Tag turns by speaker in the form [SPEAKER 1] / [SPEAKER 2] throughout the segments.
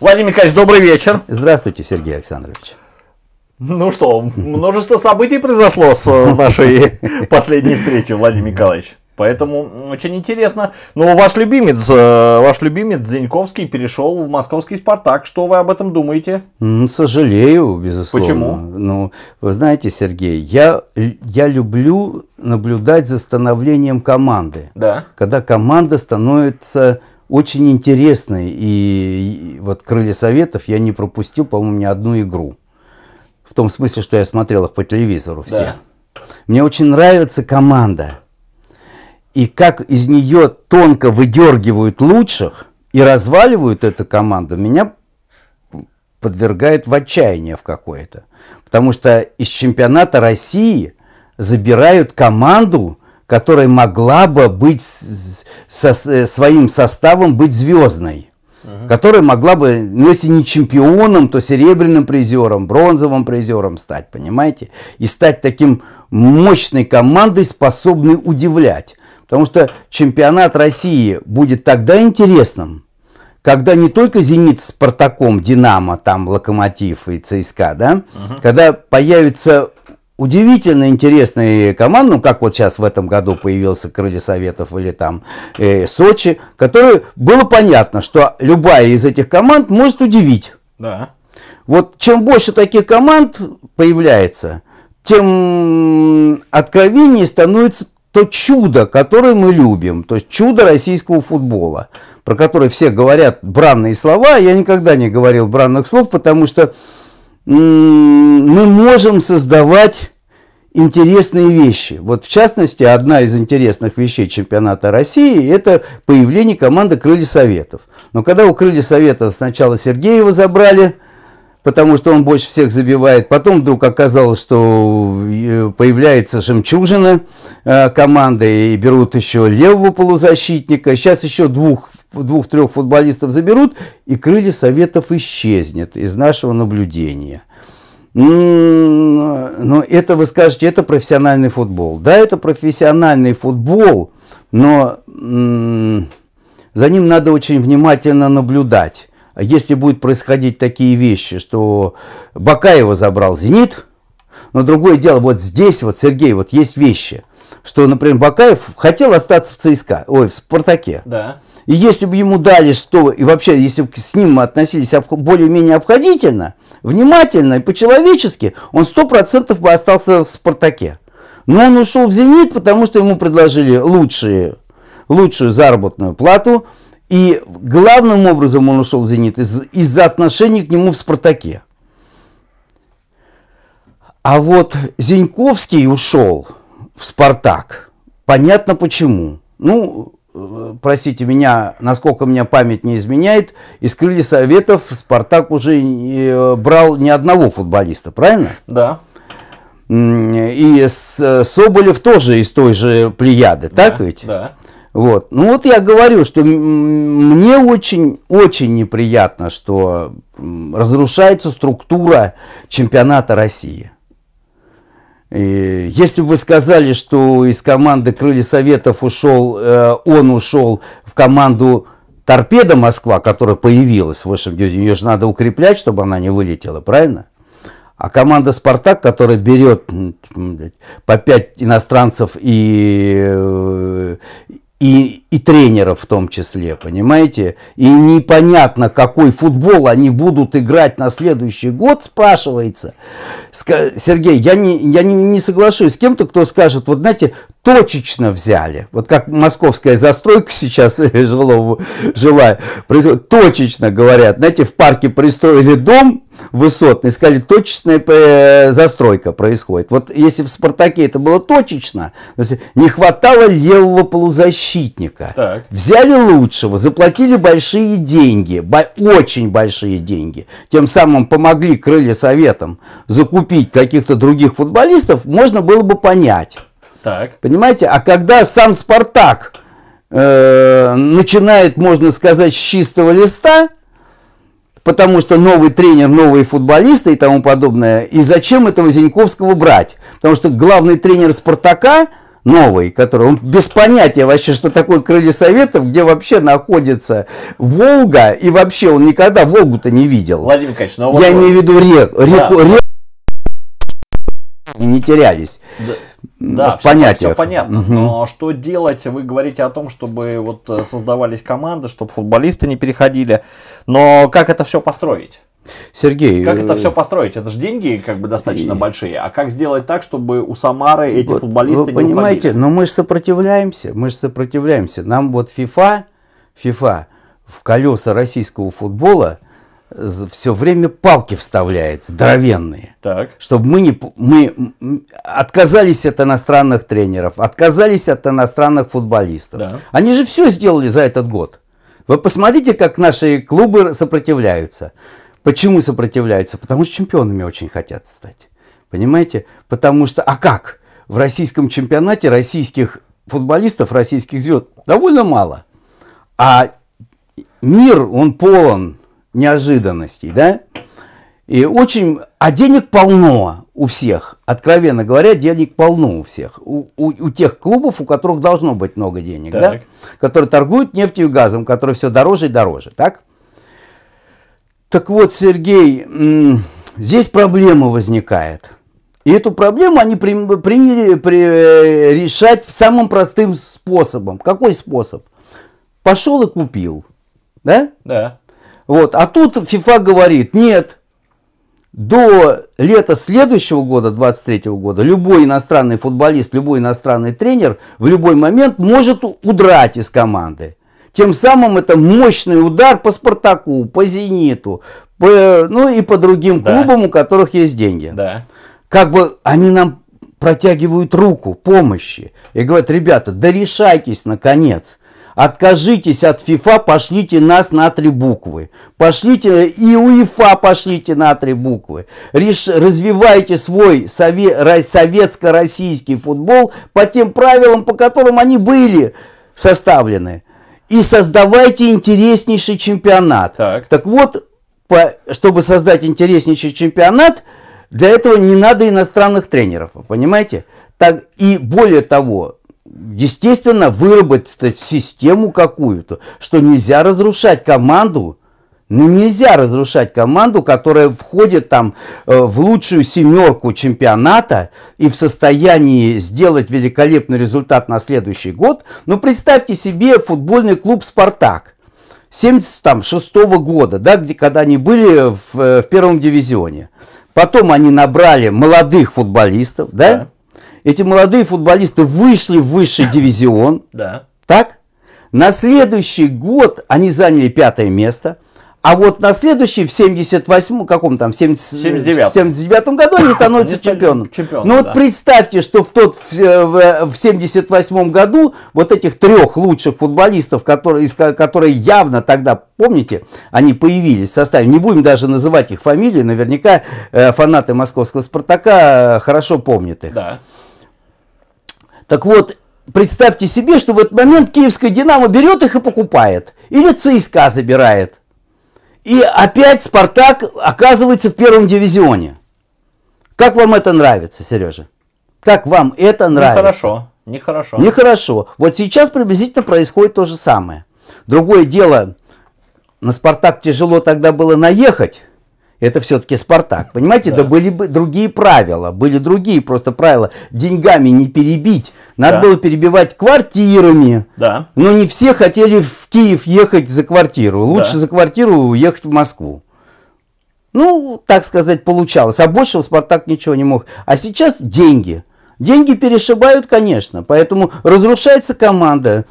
[SPEAKER 1] Владимир Николаевич, добрый вечер. Здравствуйте, Сергей Александрович.
[SPEAKER 2] Ну что, множество событий произошло с э, нашей
[SPEAKER 1] последней встречи, Владимир Николаевич.
[SPEAKER 2] Поэтому очень интересно. Ну, ваш любимец, э, ваш любимец Зиньковский перешел в московский «Спартак». Что вы об этом думаете?
[SPEAKER 1] Ну, сожалею, безусловно. Почему? Ну, вы знаете, Сергей, я, я люблю наблюдать за становлением команды. Да. Когда команда становится очень интересный. И вот «Крылья Советов» я не пропустил, по-моему, ни одну игру. В том смысле, что я смотрел их по телевизору все. Да. Мне очень нравится команда. И как из нее тонко выдергивают лучших и разваливают эту команду, меня подвергает в отчаяние в какое-то. Потому что из чемпионата России забирают команду, которая могла бы быть со э, своим составом быть звездной. Угу. которая могла бы, ну если не чемпионом, то серебряным призером, бронзовым призером стать, понимаете? И стать таким мощной командой, способной удивлять. Потому что чемпионат России будет тогда интересным, когда не только «Зенит» с «Спартаком», «Динамо», там «Локомотив» и «ЦСКА», да? Угу. Когда появится удивительно интересные команды, ну как вот сейчас в этом году появился Крылья Советов или там э, Сочи, которые было понятно, что любая из этих команд может удивить. Да. Вот чем больше таких команд появляется, тем откровеннее становится то чудо, которое мы любим, то есть чудо российского футбола, про которое все говорят бранные слова. Я никогда не говорил бранных слов, потому что мы можем создавать интересные вещи. Вот в частности, одна из интересных вещей чемпионата России – это появление команды «Крылья Советов». Но когда у «Крылья Советов» сначала Сергеева забрали – потому что он больше всех забивает. Потом вдруг оказалось, что э, появляется жемчужина э, команды и берут еще левого полузащитника. Сейчас еще двух, двух-трех футболистов заберут, и крылья советов исчезнет из нашего наблюдения. Но это вы скажете, это профессиональный футбол. Да, это профессиональный футбол, но за ним надо очень внимательно наблюдать если будут происходить такие вещи, что Бакаева забрал «Зенит», но другое дело, вот здесь вот, Сергей, вот есть вещи, что, например, Бакаев хотел остаться в ЦСКА, ой, в «Спартаке». Да. И если бы ему дали что, и вообще, если бы с ним относились более-менее обходительно, внимательно и по-человечески, он 100% бы остался в «Спартаке». Но он ушел в «Зенит», потому что ему предложили лучшие, лучшую заработную плату – и главным образом он ушел в «Зенит» из- за отношений к нему в «Спартаке». А вот Зиньковский ушел в «Спартак». Понятно почему. Ну, э, простите меня, насколько меня память не изменяет, из крылья советов «Спартак» уже э, брал ни одного футболиста, правильно? Да. И э, Соболев тоже из той же плеяды, да, так ведь? Да. Вот. Ну вот я говорю, что мне очень-очень неприятно, что разрушается структура чемпионата России. И если бы вы сказали, что из команды Крылья Советов ушел, э, он ушел в команду Торпеда Москва, которая появилась в высшем дивизионе, ее же надо укреплять, чтобы она не вылетела, правильно? А команда «Спартак», которая берет по пять иностранцев и, э, и, и тренеров в том числе, понимаете? И непонятно, какой футбол они будут играть на следующий год, спрашивается. Ска Сергей, я не, я не, не соглашусь с кем-то, кто скажет, вот знаете, точечно взяли. Вот как московская застройка сейчас жила жилая, точечно говорят. Знаете, в парке пристроили дом высотный, сказали, точечная э, застройка происходит. Вот если в «Спартаке» это было точечно, то есть не хватало левого полузащиты защитника. Так. Взяли лучшего, заплатили большие деньги, бо- очень большие деньги. Тем самым помогли крылья советам закупить каких-то других футболистов, можно было бы понять. Так. Понимаете? А когда сам Спартак э, начинает, можно сказать, с чистого листа, потому что новый тренер, новые футболисты и тому подобное. И зачем этого Зиньковского брать? Потому что главный тренер «Спартака» новый, который он без понятия вообще, что такое крылья советов, где вообще находится Волга, и вообще он никогда Волгу-то не видел. Владимир Николаевич, но ну а вот Я имею в виду рек, реку, да. реку, и не терялись. Да. Да, в все, понятиях. все понятно. Угу. Ну,
[SPEAKER 2] но а что делать? Вы говорите о том, чтобы вот э, создавались команды, чтобы футболисты не переходили. Но
[SPEAKER 1] как это все построить? Сергей... Как э, это все
[SPEAKER 2] построить? Это же деньги как бы достаточно и... большие. А как сделать так, чтобы у Самары эти вот, футболисты вы не понимаете,
[SPEAKER 1] уходили? но мы же сопротивляемся. Мы же сопротивляемся. Нам вот FIFA, FIFA в колеса российского футбола все время палки вставляет здоровенные. Так. Чтобы мы не мы отказались от иностранных тренеров, отказались от иностранных футболистов. Да. Они же все сделали за этот год. Вы посмотрите, как наши клубы сопротивляются. Почему сопротивляются? Потому что чемпионами очень хотят стать. Понимаете? Потому что, а как? В российском чемпионате российских футболистов, российских звезд довольно мало. А мир, он полон неожиданностей, да? И очень... А денег полно у всех. Откровенно говоря, денег полно у всех. У, у, у тех клубов, у которых должно быть много денег, так. да? Которые торгуют нефтью и газом, которые все дороже и дороже, так? Так вот, Сергей, здесь проблема возникает. И эту проблему они при, приняли при, э, решать самым простым способом. Какой способ? Пошел и купил. Да? Да. Вот. А тут FIFA говорит, нет, до лета следующего года, 23 года, любой иностранный футболист, любой иностранный тренер в любой момент может удрать из команды. Тем самым это мощный удар по «Спартаку», по «Зениту», по, ну и по другим да. клубам, у которых есть деньги. Да. Как бы они нам протягивают руку помощи и говорят, ребята, дорешайтесь наконец. Откажитесь от ФИФА, пошлите нас на три буквы. Пошлите и УЕФА пошлите на три буквы. Реш, развивайте свой сове, советско-российский футбол по тем правилам, по которым они были составлены и создавайте интереснейший чемпионат. Так, так вот, по, чтобы создать интереснейший чемпионат, для этого не надо иностранных тренеров, понимаете? Так, и более того, естественно, выработать систему какую-то, что нельзя разрушать команду, ну, нельзя разрушать команду, которая входит там э, в лучшую семерку чемпионата и в состоянии сделать великолепный результат на следующий год. Но ну, представьте себе футбольный клуб «Спартак». 76 -го года, да, где, когда они были в, э, в первом дивизионе. Потом они набрали молодых футболистов, да? да. Эти молодые футболисты вышли в высший дивизион. Да. Так? На следующий год они заняли пятое место – а вот на следующий, в 78 каком там, 70, 79. 79 году они становятся они чемпионом. чемпионом. Ну да. вот представьте, что в тот, в, э, в 78 э, году вот этих трех лучших футболистов, которые, которые явно тогда, помните, они появились в составе, не будем даже называть их фамилии, наверняка э, фанаты московского «Спартака» хорошо помнят их. Да. Так вот, представьте себе, что в этот момент киевская «Динамо» берет их и покупает. Или ЦСКА забирает. И опять Спартак оказывается в первом дивизионе. Как вам это нравится, Сережа? Как вам это нравится? Нехорошо. Нехорошо. Нехорошо. Вот сейчас приблизительно происходит то же самое. Другое дело, на Спартак тяжело тогда было наехать, это все-таки Спартак. Понимаете, да. да были бы другие правила, были другие просто правила. Деньгами не перебить. Надо да. было перебивать квартирами. Да. Но не все хотели в Киев ехать за квартиру. Лучше да. за квартиру ехать в Москву. Ну, так сказать, получалось. А больше Спартак ничего не мог. А сейчас деньги. Деньги перешибают, конечно, поэтому разрушается команда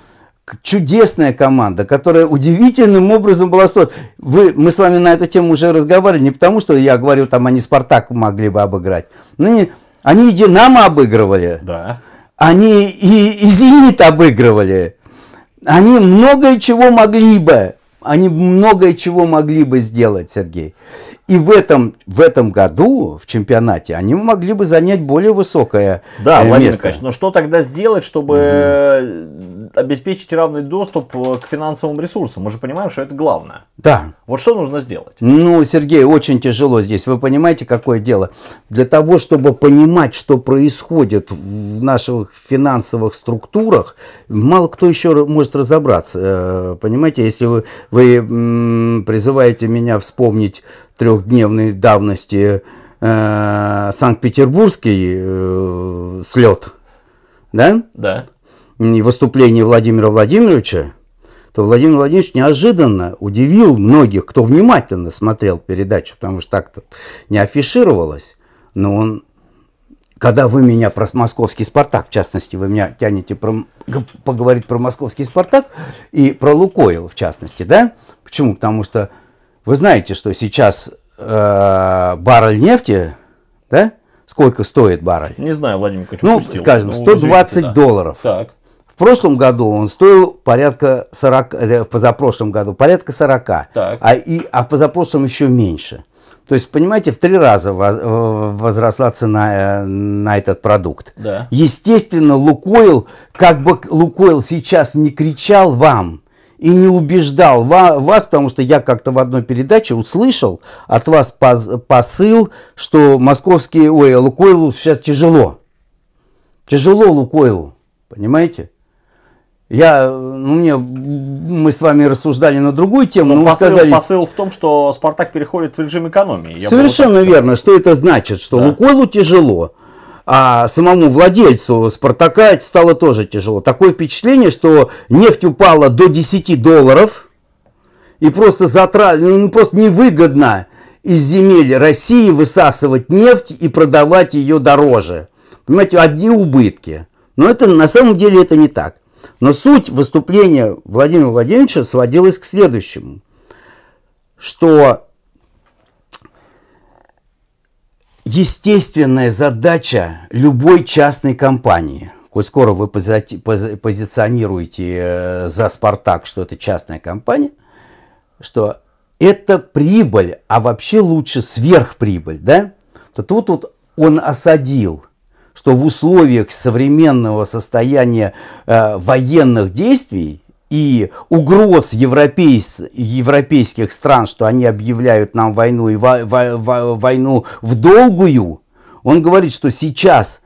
[SPEAKER 1] чудесная команда, которая удивительным образом была создана. Вы, мы с вами на эту тему уже разговаривали, не потому, что я говорю, там они «Спартак» могли бы обыграть. Но ну, не, они и «Динамо» обыгрывали. Да. Они и, и «Зенит» обыгрывали. Они многое чего могли бы. Они многое чего могли бы сделать, Сергей. И в этом, в этом году, в чемпионате, они могли бы занять более высокое да, э, место. Да, Владимир Николаевич,
[SPEAKER 2] но что тогда сделать, чтобы угу. обеспечить равный доступ э, к финансовым ресурсам? Мы же понимаем, что это главное. Да. Вот что нужно сделать?
[SPEAKER 1] Ну, Сергей, очень тяжело здесь. Вы понимаете, какое дело? Для того, чтобы понимать, что происходит в наших финансовых структурах, мало кто еще может разобраться. Понимаете, если вы вы призываете меня вспомнить трехдневной давности э, Санкт-Петербургский э, слет, да? Да. И выступление Владимира Владимировича, то Владимир Владимирович неожиданно удивил многих, кто внимательно смотрел передачу, потому что так-то не афишировалось. Но он когда вы меня про московский «Спартак», в частности, вы меня тянете про, поговорить про московский «Спартак» и про «Лукойл», в частности, да? Почему? Потому что вы знаете, что сейчас э, баррель нефти, да? Сколько стоит баррель?
[SPEAKER 2] Не знаю, Владимир Кучук Ну, пустил, скажем, 120 ну, извините, да. долларов. Так.
[SPEAKER 1] В прошлом году он стоил порядка 40, э, в позапрошлом году порядка 40, так. а, и, а в позапрошлом еще меньше. То есть, понимаете, в три раза э, возросла цена э, на этот продукт. Да. Естественно, Лукойл, как бы Лукойл сейчас не кричал вам, и не убеждал вас, потому что я как-то в одной передаче услышал от вас посыл, что московские, ой, Лукойлу сейчас тяжело. Тяжело Лукойлу, понимаете? Я, ну, мне, мы с вами рассуждали на другую тему, но, но посыл, сказали... Посыл в том, что
[SPEAKER 2] «Спартак» переходит в режим экономии. Я
[SPEAKER 1] совершенно верно. Что это значит? Что да. «Лукойлу» тяжело, а самому владельцу «Спартака» стало тоже тяжело. Такое впечатление, что нефть упала до 10 долларов, и просто затра, ну, ну, просто невыгодно из земель России высасывать нефть и продавать ее дороже. Понимаете, одни убытки. Но это на самом деле это не так. Но суть выступления Владимира Владимировича сводилась к следующему, что естественная задача любой частной компании, коль скоро вы позиционируете э, за «Спартак», что это частная компания, что это прибыль, а вообще лучше сверхприбыль, да? То тут вот он осадил – что в условиях современного состояния э, военных действий и угроз европейц, европейских стран, что они объявляют нам войну и во, во, во, войну в долгую, он говорит, что сейчас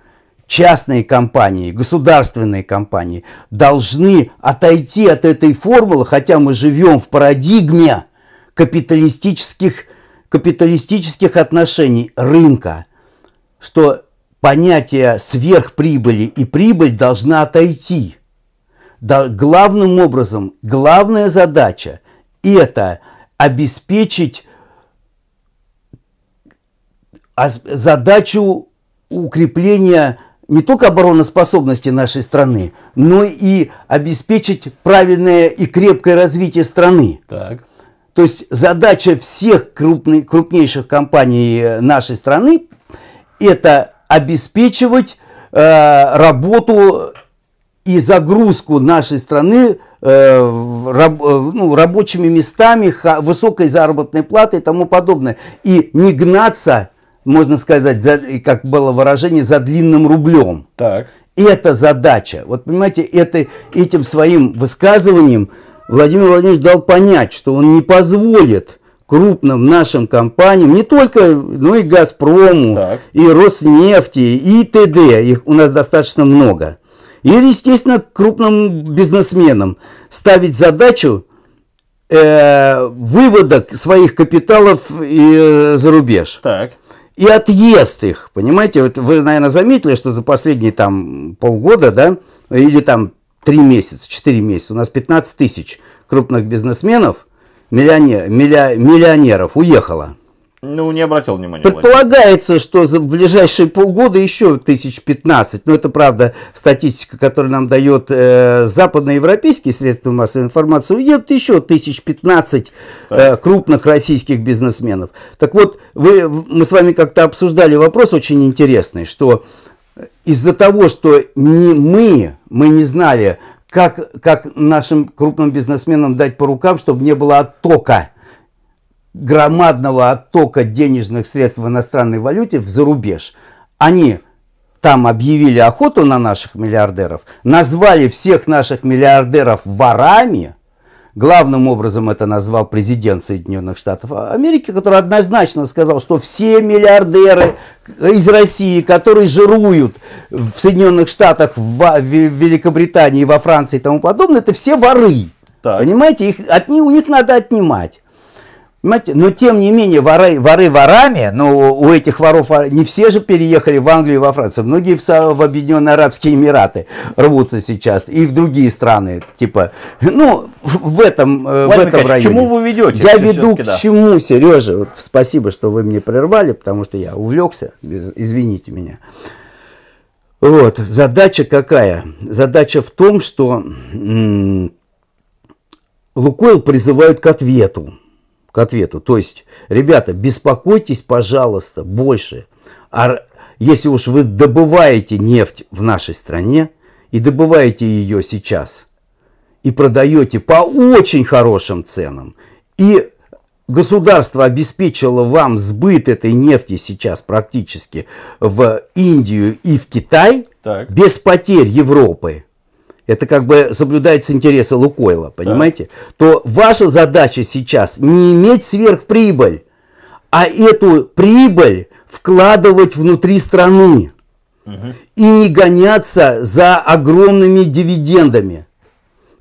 [SPEAKER 1] частные компании, государственные компании должны отойти от этой формулы, хотя мы живем в парадигме капиталистических, капиталистических отношений рынка, что понятие сверхприбыли и прибыль должна отойти. Да, главным образом, главная задача – это обеспечить а, задачу укрепления не только обороноспособности нашей страны, но и обеспечить правильное и крепкое развитие страны. Так. То есть задача всех крупный, крупнейших компаний э, нашей страны – это обеспечивать э, работу и загрузку нашей страны э, раб, э, ну, рабочими местами, ха, высокой заработной платой и тому подобное. И не гнаться, можно сказать, за, как было выражение, за длинным рублем. Так. Это задача. Вот понимаете, это, этим своим высказыванием Владимир Владимирович дал понять, что он не позволит крупным нашим компаниям, не только, но ну и Газпрому, так. и Роснефти, и т.д. Их у нас достаточно много. И, естественно, крупным бизнесменам ставить задачу э, выводок своих капиталов и, э, за рубеж. Так. И отъезд их, понимаете, вот вы, наверное, заметили, что за последние там полгода, да, или там три месяца, четыре месяца, у нас 15 тысяч крупных бизнесменов – миллионер, миллион, миллионеров уехало. Ну, не обратил внимания. Предполагается, Владимир. что за ближайшие полгода еще тысяч пятнадцать, Но это, правда, статистика, которую нам дает э, западноевропейские средства массовой информации. Уедут еще тысяч пятнадцать э, крупных российских бизнесменов. Так вот, вы, мы с вами как-то обсуждали вопрос очень интересный, что из-за того, что не мы, мы не знали, как, как нашим крупным бизнесменам дать по рукам, чтобы не было оттока, громадного оттока денежных средств в иностранной валюте в зарубеж. Они там объявили охоту на наших миллиардеров, назвали всех наших миллиардеров ворами – Главным образом это назвал президент Соединенных Штатов Америки, который однозначно сказал, что все миллиардеры из России, которые жируют в Соединенных Штатах, в, в Великобритании, во Франции и тому подобное, это все воры. Так. Понимаете, их, от у них надо отнимать. Понимаете? Но тем не менее, воры, воры ворами, но у этих воров а, не все же переехали в Англию и во Францию. Многие в, в Объединенные Арабские Эмираты рвутся сейчас и в другие страны. Типа, ну, в этом, Владимир в этом э, районе. К чему вы ведете? Я веду к да. чему, Сережа. Вот спасибо, что вы мне прервали, потому что я увлекся. Извините меня. Вот, задача какая? Задача в том, что Лукойл призывают к ответу к ответу. То есть, ребята, беспокойтесь, пожалуйста, больше. А если уж вы добываете нефть в нашей стране и добываете ее сейчас, и продаете по очень хорошим ценам, и государство обеспечило вам сбыт этой нефти сейчас практически в Индию и в Китай так. без потерь Европы, это как бы соблюдается интересы Лукойла, понимаете? Да. То ваша задача сейчас не иметь сверхприбыль, а эту прибыль вкладывать внутри страны угу. и не гоняться за огромными дивидендами.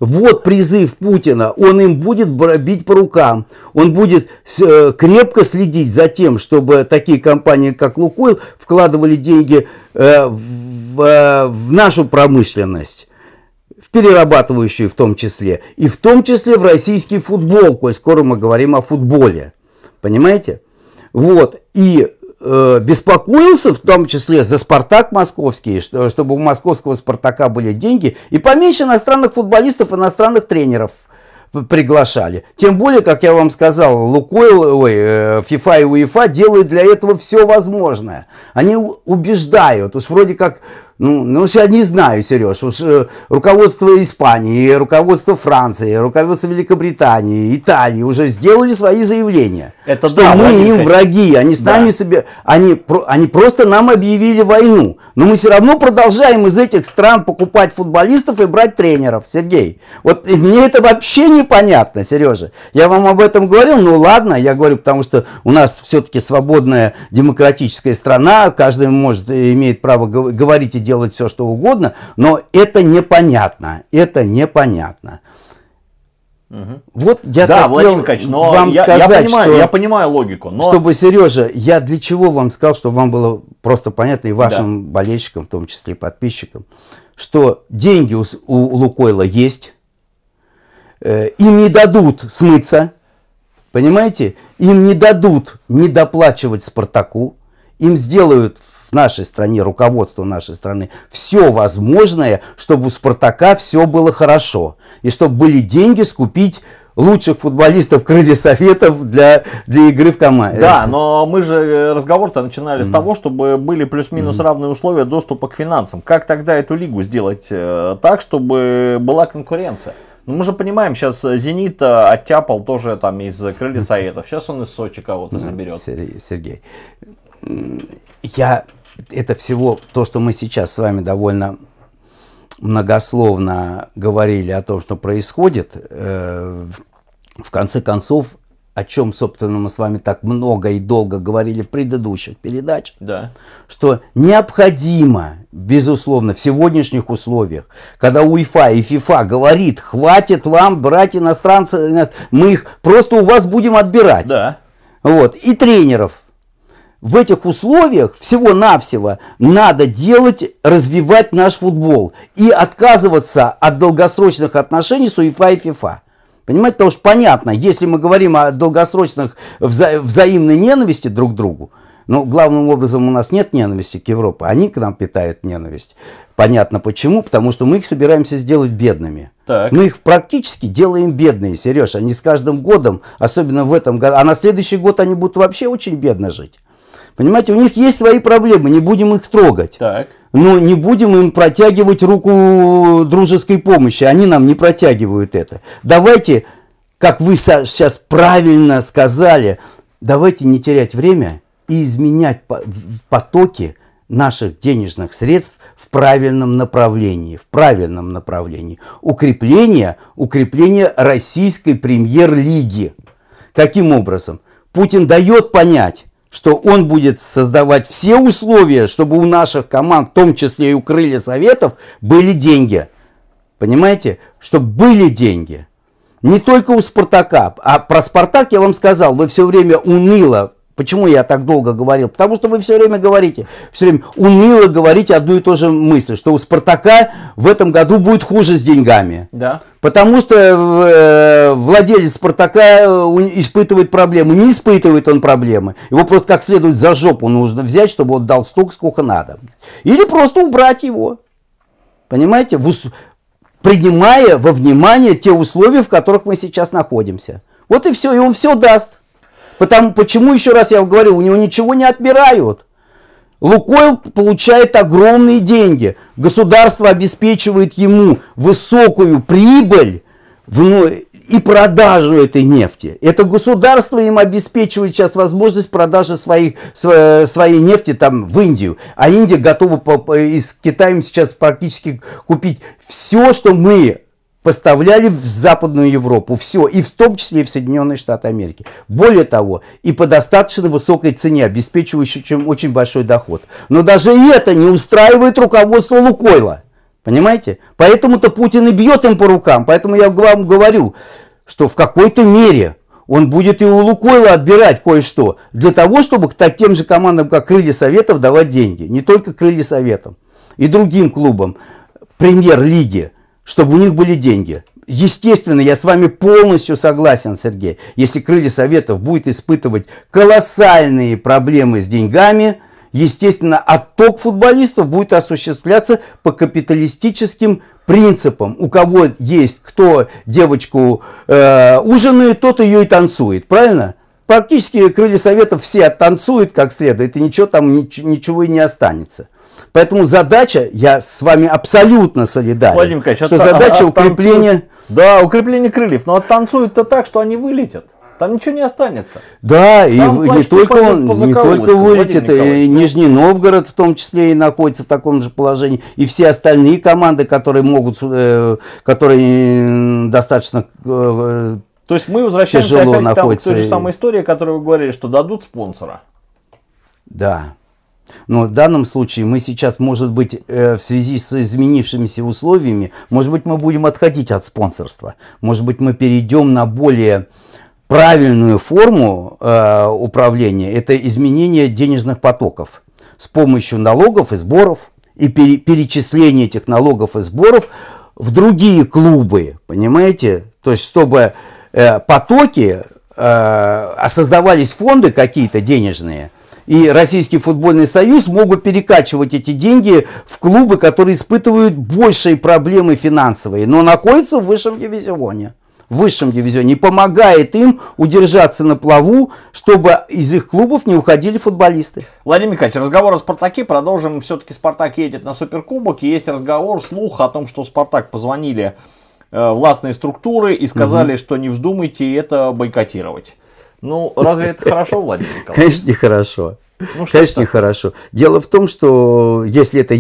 [SPEAKER 1] Вот призыв Путина. Он им будет бить по рукам. Он будет э, крепко следить за тем, чтобы такие компании, как Лукойл, вкладывали деньги э, э, в нашу промышленность в перерабатывающую в том числе, и в том числе в российский футбол, коль скоро мы говорим о футболе. Понимаете? Вот. И э, беспокоился в том числе за «Спартак» московский, что, чтобы у московского «Спартака» были деньги, и поменьше иностранных футболистов, иностранных тренеров приглашали. Тем более, как я вам сказал, Лукойл, ой, э, ФИФА и УЕФА делают для этого все возможное. Они убеждают. Уж вроде как ну, ну, я не знаю, Сереж, уж э, руководство Испании, руководство Франции, руководство Великобритании, Италии уже сделали свои заявления, Это что да, мы враги, им враги, они с да. нами себе, они, они просто нам объявили войну, но мы все равно продолжаем из этих стран покупать футболистов и брать тренеров, Сергей. Вот мне это вообще непонятно, Сережа. Я вам об этом говорил, ну ладно, я говорю, потому что у нас все-таки свободная демократическая страна, каждый может имеет право говорить и делать все, что угодно, но это непонятно, это непонятно. Угу. Вот я да, хотел но вам я, сказать, я понимаю, что, я
[SPEAKER 2] понимаю логику, но... чтобы
[SPEAKER 1] Сережа, я для чего вам сказал, чтобы вам было просто понятно и вашим да. болельщикам, в том числе и подписчикам, что деньги у, у Лукойла есть, э, им не дадут смыться, понимаете, им не дадут не доплачивать Спартаку, им сделают в нашей стране, руководство нашей страны, все возможное, чтобы у «Спартака» все было хорошо. И чтобы были деньги скупить лучших футболистов крылья советов для, для игры в команде. Да,
[SPEAKER 2] но мы же э, разговор-то начинали mm-hmm. с того, чтобы были плюс-минус mm-hmm. равные условия доступа к финансам. Как тогда эту лигу сделать э, так, чтобы была конкуренция? Ну, мы же понимаем, сейчас «Зенит» э, оттяпал тоже там из «Крылья Советов». Сейчас он из Сочи
[SPEAKER 1] кого-то заберет. Сергей, я это всего то, что мы сейчас с вами довольно многословно говорили о том, что происходит, э, в конце концов, о чем, собственно, мы с вами так много и долго говорили в предыдущих передачах, да. что необходимо, безусловно, в сегодняшних условиях, когда УЕФА и ФИФА говорит, хватит вам брать иностранцев, мы их просто у вас будем отбирать. Да. Вот. И тренеров в этих условиях всего-навсего надо делать, развивать наш футбол и отказываться от долгосрочных отношений с УЕФА и ФИФА. Понимаете, потому что понятно, если мы говорим о долгосрочных вза взаимной ненависти друг к другу, ну, главным образом у нас нет ненависти к Европе, они к нам питают ненависть. Понятно почему, потому что мы их собираемся сделать бедными. Так. Мы их практически делаем бедные, Сереж. Они с каждым годом, особенно в этом году, а на следующий год они будут вообще очень бедно жить. Понимаете, у них есть свои проблемы, не будем их трогать. Так. Но не будем им протягивать руку дружеской помощи, они нам не протягивают это. Давайте, как вы сейчас правильно сказали, давайте не терять время и изменять потоки наших денежных средств в правильном направлении, в правильном направлении. Укрепление, укрепление российской премьер-лиги. Каким образом? Путин дает понять, что он будет создавать все условия, чтобы у наших команд, в том числе и у крылья советов, были деньги. Понимаете? Чтобы были деньги. Не только у Спартака. А про Спартак я вам сказал, вы все время уныло Почему я так долго говорил? Потому что вы все время говорите, все время уныло говорите одну и ту же мысль, что у Спартака в этом году будет хуже с деньгами. Да. Потому что э, владелец Спартака э, испытывает проблемы. Не испытывает он проблемы. Его просто как следует за жопу нужно взять, чтобы он дал столько, сколько надо. Или просто убрать его. Понимаете? Принимая во внимание те условия, в которых мы сейчас находимся. Вот и все. И он все даст. Потому, почему, еще раз я говорю, у него ничего не отбирают. Лукойл получает огромные деньги. Государство обеспечивает ему высокую прибыль ну, и продажу этой нефти. Это государство им обеспечивает сейчас возможность продажи своих, своей нефти там в Индию. А Индия готова из Китая сейчас практически купить все, что мы поставляли в Западную Европу. Все, и в том числе и в Соединенные Штаты Америки. Более того, и по достаточно высокой цене, обеспечивающей чем очень большой доход. Но даже это не устраивает руководство Лукойла. Понимаете? Поэтому-то Путин и бьет им по рукам. Поэтому я вам говорю, что в какой-то мере он будет и у Лукойла отбирать кое-что. Для того, чтобы к таким же командам, как Крылья Советов, давать деньги. Не только Крылья Советов, И другим клубам премьер-лиги чтобы у них были деньги. Естественно, я с вами полностью согласен, Сергей. Если крылья Советов будет испытывать колоссальные проблемы с деньгами, естественно, отток футболистов будет осуществляться по капиталистическим принципам. У кого есть, кто девочку э, ужинает, тот ее и танцует, правильно? Практически крылья Советов все оттанцуют как следует, и ничего там, ничего и не останется. Поэтому задача, я с вами абсолютно солидарен, Владимир Николаевич, что от, а задача от, а укрепления...
[SPEAKER 2] Да, укрепление крыльев, но оттанцуют-то так, что они вылетят. Там ничего не останется.
[SPEAKER 1] Да, там и не только, он, не только вылетит, и Нижний Новгород в том числе и находится в таком же положении, и все остальные команды, которые могут, э, которые достаточно э, то есть мы возвращаемся опять находится. к той же самой
[SPEAKER 2] истории, о которой вы говорили, что дадут спонсора.
[SPEAKER 1] Да. Но в данном случае мы сейчас, может быть, э, в связи с изменившимися условиями, может быть, мы будем отходить от спонсорства. Может быть, мы перейдем на более правильную форму э, управления. Это изменение денежных потоков с помощью налогов и сборов и перечисление этих налогов и сборов в другие клубы, понимаете? То есть, чтобы э, потоки, э, а создавались фонды какие-то денежные – и Российский футбольный союз могут перекачивать эти деньги в клубы, которые испытывают большие проблемы финансовые, но находятся в высшем дивизионе в высшем дивизионе и помогает им удержаться на плаву, чтобы из их клубов не уходили футболисты. Владимир Николаевич, разговор о «Спартаке» продолжим. Все-таки «Спартак»
[SPEAKER 2] едет на Суперкубок. И есть разговор, слух о том, что «Спартак» позвонили э, властные структуры и сказали, угу. что не вздумайте это бойкотировать. Ну, разве это хорошо, Владимир Николаевич?
[SPEAKER 1] Конечно, нехорошо. Ну, Конечно, хорошо. Дело в том, что если это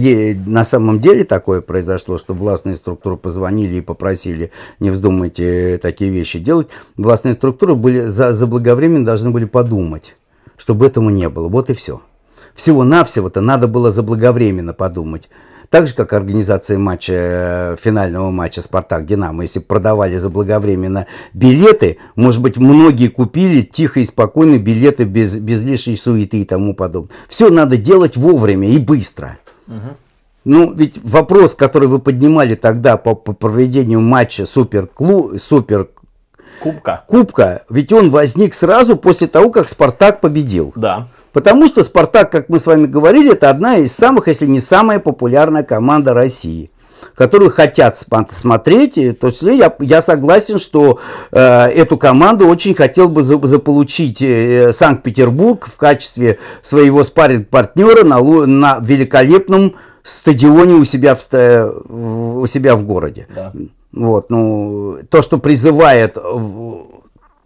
[SPEAKER 1] на самом деле такое произошло, что властные структуры позвонили и попросили, не вздумайте такие вещи делать, властные структуры были за, заблаговременно должны были подумать, чтобы этого не было. Вот и все. Всего-навсего-то надо было заблаговременно подумать. Так же, как организация матча, э, финального матча «Спартак-Динамо». Если продавали заблаговременно билеты, может быть, многие купили тихо и спокойно билеты без, без лишней суеты и тому подобное. Все надо делать вовремя и быстро. Ну, ведь вопрос, который вы поднимали тогда по, по проведению матча супер супер Кубка. Кубка, ведь он возник сразу после того, как Спартак победил. Да. Потому что «Спартак», как мы с вами говорили, это одна из самых, если не самая популярная команда России которую хотят смотреть. И, то есть я, я согласен, что э, эту команду очень хотел бы за, заполучить э, Санкт-Петербург в качестве своего спарринг-партнера на, на великолепном стадионе у себя в, у себя в городе. Да. Вот, ну, то, что призывает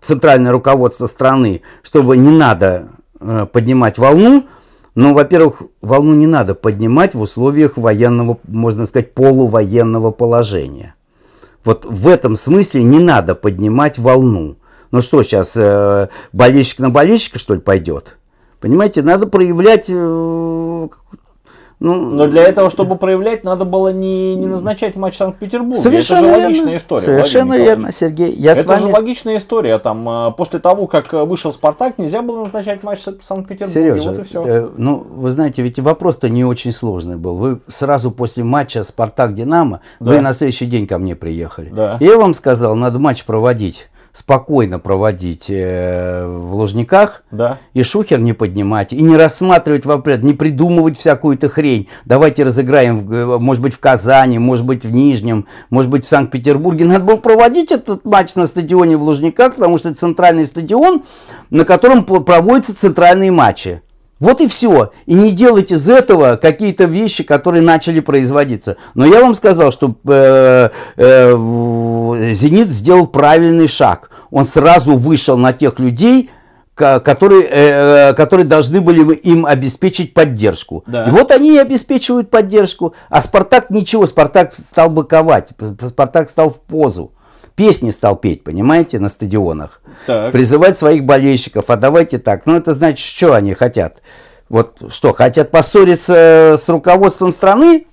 [SPEAKER 1] центральное руководство страны, чтобы не надо Э, поднимать волну. Но, ну, во-первых, волну не надо поднимать в условиях военного, можно сказать, полувоенного положения. Вот в этом смысле не надо поднимать волну. Ну что сейчас, э, болельщик на болельщика, что ли, пойдет? Понимаете, надо проявлять э, ну, Но для
[SPEAKER 2] этого, чтобы проявлять, надо было не, не назначать матч санкт петербург Совершенно Это же логичная верно. история. Совершенно верно, Сергей. Я Это с вами... же логичная история. Там, э, после того, как вышел Спартак, нельзя было назначать матч санкт петербург Сережа, вот и все. Э,
[SPEAKER 1] ну, вы знаете, ведь вопрос-то не очень сложный был. Вы сразу после матча Спартак-Динамо, да. вы на следующий день ко мне приехали. Да. Я вам сказал, надо матч проводить спокойно проводить э, в Лужниках да. и шухер не поднимать, и не рассматривать вопрос, не придумывать всякую-то хрень. Давайте разыграем, э, может быть, в Казани, может быть, в Нижнем, может быть, в Санкт-Петербурге. Надо было проводить этот матч на стадионе в Лужниках, потому что это центральный стадион, на котором проводятся центральные матчи. Вот и все. И не делайте из этого какие-то вещи, которые начали производиться. Но я вам сказал, что э, э, «Зенит» сделал правильный шаг. Он сразу вышел на тех людей, которые, э, э, которые должны были им обеспечить поддержку. Да. И вот они и обеспечивают поддержку. А «Спартак» ничего. «Спартак» стал боковать. «Спартак» стал в позу песни стал петь, понимаете, на стадионах. Так. Призывать своих болельщиков, а давайте так. Ну, это значит, что они хотят? Вот что, хотят поссориться с руководством страны?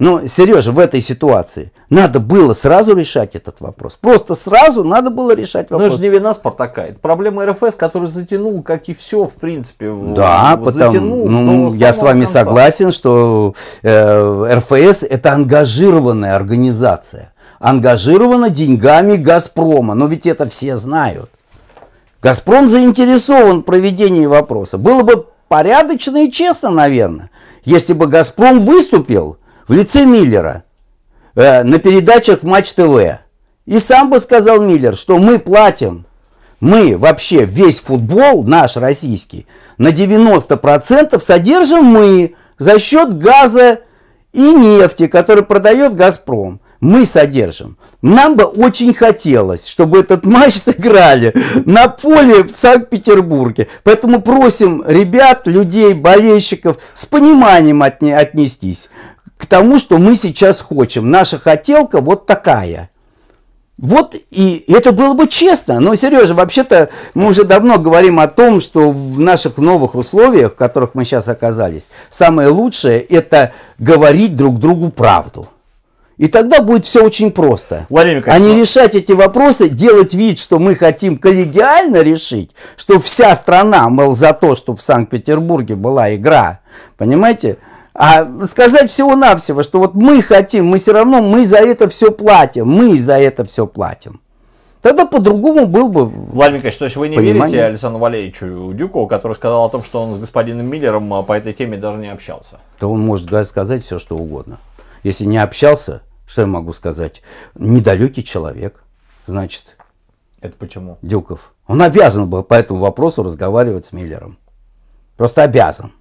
[SPEAKER 1] Ну, Сережа, в этой ситуации надо было сразу решать этот вопрос.
[SPEAKER 2] Просто сразу надо было решать вопрос. Но это же не вина Спартака. Это проблема РФС, который затянул, как и все, в принципе. Да, потому, затянул, ну, я с вами конца. согласен,
[SPEAKER 1] что э, РФС это ангажированная организация ангажирована деньгами «Газпрома». Но ведь это все знают. «Газпром» заинтересован в проведении вопроса. Было бы порядочно и честно, наверное, если бы «Газпром» выступил в лице Миллера э, на передачах «Матч ТВ». И сам бы сказал Миллер, что мы платим, мы вообще весь футбол наш российский на 90% содержим мы за счет газа и нефти, который продает «Газпром» мы содержим. Нам бы очень хотелось, чтобы этот матч сыграли на поле в Санкт-Петербурге. Поэтому просим ребят, людей, болельщиков с пониманием отне отнестись к тому, что мы сейчас хотим. Наша хотелка вот такая. Вот и это было бы честно. Но, Сережа, вообще-то мы уже давно говорим о том, что в наших новых условиях, в которых мы сейчас оказались, самое лучшее – это говорить друг другу правду. И тогда будет все очень просто. Владимир а не решать эти вопросы, делать вид, что мы хотим коллегиально решить, что вся страна, мол, за то, чтобы в Санкт-Петербурге была игра. Понимаете? А сказать всего-навсего, что вот мы хотим, мы все равно, мы за это все платим, мы за это все платим. Тогда по-другому был бы Владимир
[SPEAKER 2] Николаевич, то есть вы не понимание. верите Александру Валерьевичу Дюкову, который сказал о том, что он с господином Миллером а по этой теме даже не общался?
[SPEAKER 1] То он может сказать все, что угодно. Если не общался, что я могу сказать? Недалекий человек, значит. Это почему? Дюков. Он обязан был по этому вопросу разговаривать с Миллером. Просто обязан.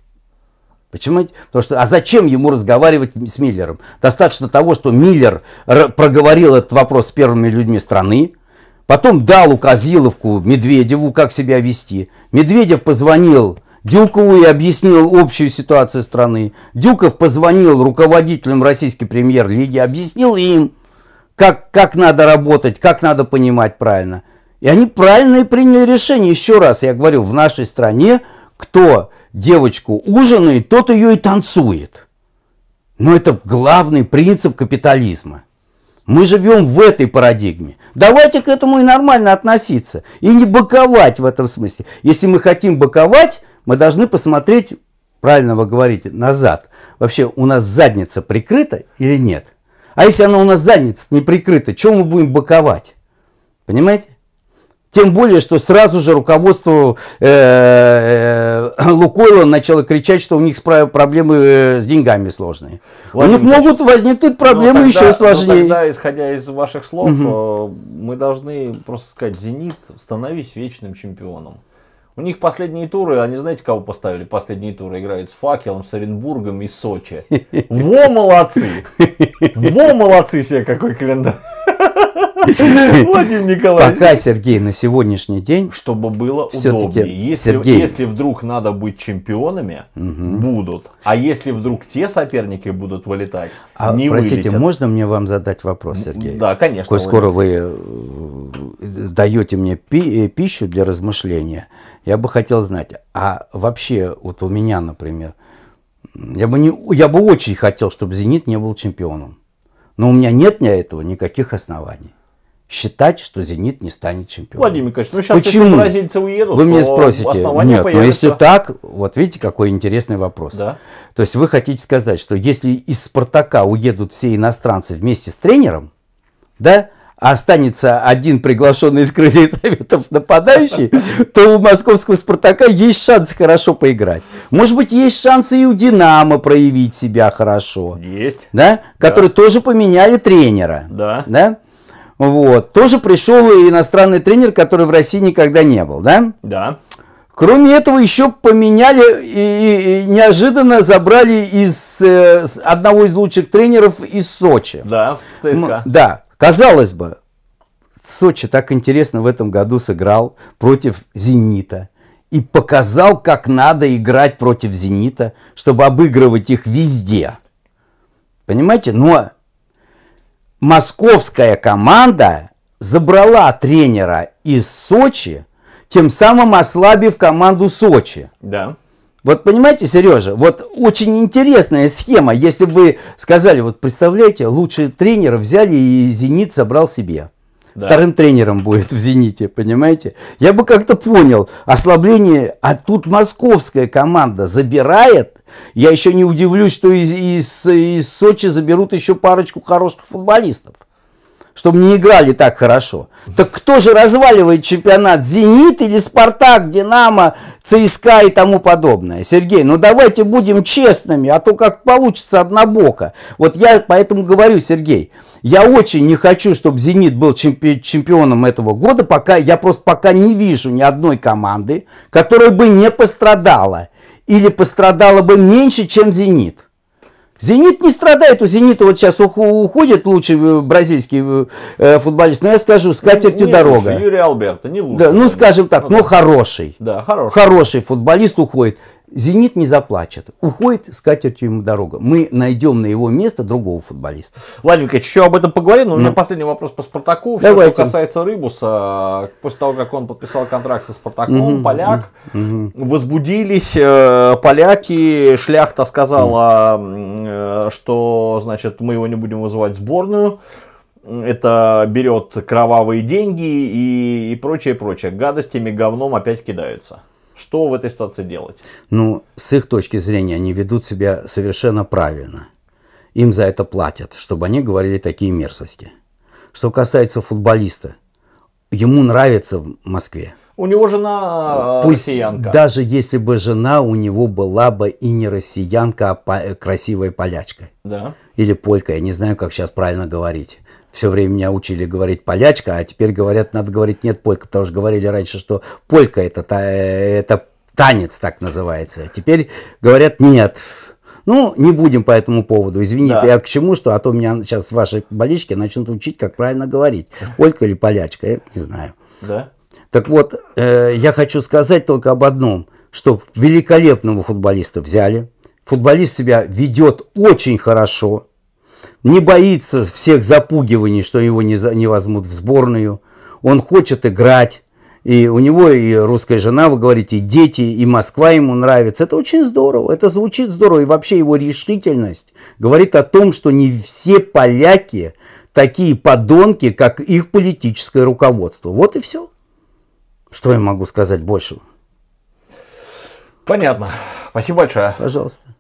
[SPEAKER 1] Почему? Потому что, а зачем ему разговаривать с Миллером? Достаточно того, что Миллер проговорил этот вопрос с первыми людьми страны, потом дал указиловку Медведеву, как себя вести. Медведев позвонил Дюкову и объяснил общую ситуацию страны. Дюков позвонил руководителям российской премьер-лиги, объяснил им, как, как надо работать, как надо понимать правильно. И они правильно и приняли решение. Еще раз я говорю, в нашей стране кто девочку ужинает, тот ее и танцует. Но это главный принцип капитализма. Мы живем в этой парадигме. Давайте к этому и нормально относиться. И не боковать в этом смысле. Если мы хотим боковать, мы должны посмотреть, правильно вы говорите, назад. Вообще у нас задница прикрыта или нет? А если она у нас задница не прикрыта, чем мы будем боковать? Понимаете? Тем более, что сразу же руководство э, э, э Лукойла начало кричать, что у них проблемы э, с деньгами сложные. Владимир у них могут возникнуть ну, проблемы тогда, еще ну, сложнее.
[SPEAKER 2] тогда, исходя из ваших слов, угу. мы должны просто сказать, «Зенит, становись вечным чемпионом». У них последние туры, они знаете, кого поставили? Последние туры играют с Факелом, с Оренбургом и Сочи. Во молодцы! Во молодцы себе какой календарь!
[SPEAKER 1] Владимир Николаевич. Пока, Сергей, на сегодняшний день. Чтобы было удобнее. Если, Сергей... если
[SPEAKER 2] вдруг надо быть чемпионами, угу. будут. А если вдруг те соперники будут вылетать, а, не Простите, вылетят. можно
[SPEAKER 1] мне вам задать вопрос, Сергей? Да, конечно. Коль скоро вы э, даете мне пи э, пищу для размышления, я бы хотел знать, а вообще вот у меня, например, я бы, не, я бы очень хотел, чтобы «Зенит» не был чемпионом. Но у меня нет для этого никаких оснований считать, что «Зенит» не станет чемпионом. Владимир Николаевич, ну сейчас Почему? бразильцы уедут, Вы меня спросите, нет, но если так, вот видите, какой интересный вопрос. Да. То есть вы хотите сказать, что если из «Спартака» уедут все иностранцы вместе с тренером, да, останется один приглашенный из крылья Советов нападающий, то у московского «Спартака» есть шанс хорошо поиграть. Может быть, есть шансы и у «Динамо» проявить себя хорошо. Есть. Да? Которые да. тоже поменяли тренера. Да. Да? Вот. Тоже пришел и иностранный тренер, который в России никогда не был, да? Да. Кроме этого, еще поменяли и, и неожиданно забрали из э, одного из лучших тренеров из Сочи. Да, в ЦСКА. М- да. Казалось бы, Сочи так интересно в этом году сыграл против «Зенита» и показал, как надо играть против «Зенита», чтобы обыгрывать их везде. Понимаете? Но московская команда забрала тренера из Сочи, тем самым ослабив команду Сочи. Да. Вот понимаете, Сережа, вот очень интересная схема. Если бы вы сказали, вот представляете, лучшие тренера взяли и «Зенит» собрал себе. Да. Вторым тренером будет в «Зените», понимаете? Я бы как-то понял ослабление, а тут московская команда забирает. Я еще не удивлюсь, что из, из, из Сочи заберут еще парочку хороших футболистов чтобы не играли так хорошо. Так кто же разваливает чемпионат? «Зенит» или «Спартак», «Динамо», «ЦСКА» и тому подобное? Сергей, ну давайте будем честными, а то как получится однобоко. Вот я поэтому говорю, Сергей, я очень не хочу, чтобы «Зенит» был чемпи- чемпионом этого года, пока я просто пока не вижу ни одной команды, которая бы не пострадала или пострадала бы меньше, чем «Зенит». Зенит не страдает, у Зенита вот сейчас уходит лучший э, бразильский э, э, футболист, но ну, я скажу, с ну, катертью дорога. Лучше, Юрий
[SPEAKER 2] Алберто, не лучше. Да, ну, скажем так, ну, но да. хороший. Да, хороший. Хороший
[SPEAKER 1] футболист уходит. Зенит не заплачет. Уходит с катертью ему дорога. Мы найдем на его место другого футболиста. Владимир Николаевич, еще об этом поговорим, но у меня ну.
[SPEAKER 2] последний вопрос по Спартаку. Все, Давайте. что касается Рыбуса, после того, как он подписал контракт со Спартаком, угу. поляк, угу. возбудились э, поляки, Шляхта сказала, угу. что, значит, мы его не будем вызывать в сборную это берет кровавые деньги и, и прочее, прочее. Гадостями, говном опять кидаются. Что в этой ситуации делать?
[SPEAKER 1] Ну, с их точки зрения, они ведут себя совершенно правильно. Им за это платят, чтобы они говорили такие мерзости. Что касается футболиста, ему нравится в Москве.
[SPEAKER 2] У него жена а, Пусть россиянка. Даже
[SPEAKER 1] если бы жена у него была бы и не россиянка, а по- красивая полячка. Да. Или полька, я не знаю, как сейчас правильно говорить все время меня учили говорить полячка, а теперь говорят, надо говорить нет полька, потому что говорили раньше, что полька это, э, это танец так называется. А теперь говорят нет. Ну, не будем по этому поводу. Извините. да. я к чему, что а то меня сейчас ваши болельщики начнут учить, как правильно говорить. Полька или полячка, я не знаю. Да. Так вот, э, я хочу сказать только об одном, что великолепного футболиста взяли. Футболист себя ведет очень хорошо не боится всех запугиваний, что его не, за, не возьмут в сборную. Он хочет играть. И у него и русская жена, вы говорите, и дети, и Москва ему нравится. Это очень здорово, это звучит здорово. И вообще его решительность говорит о том, что не все поляки такие подонки, как их политическое руководство. Вот и все. Что я могу сказать большего? Понятно. Спасибо большое. Пожалуйста.